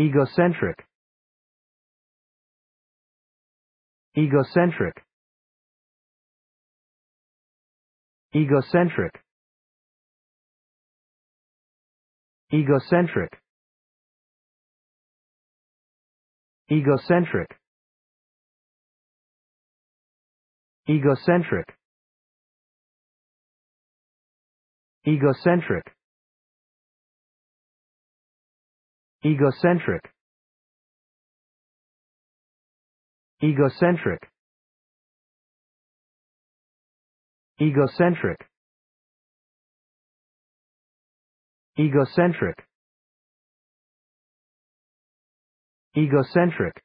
egocentric egocentric egocentric egocentric egocentric egocentric egocentric egocentric egocentric egocentric egocentric egocentric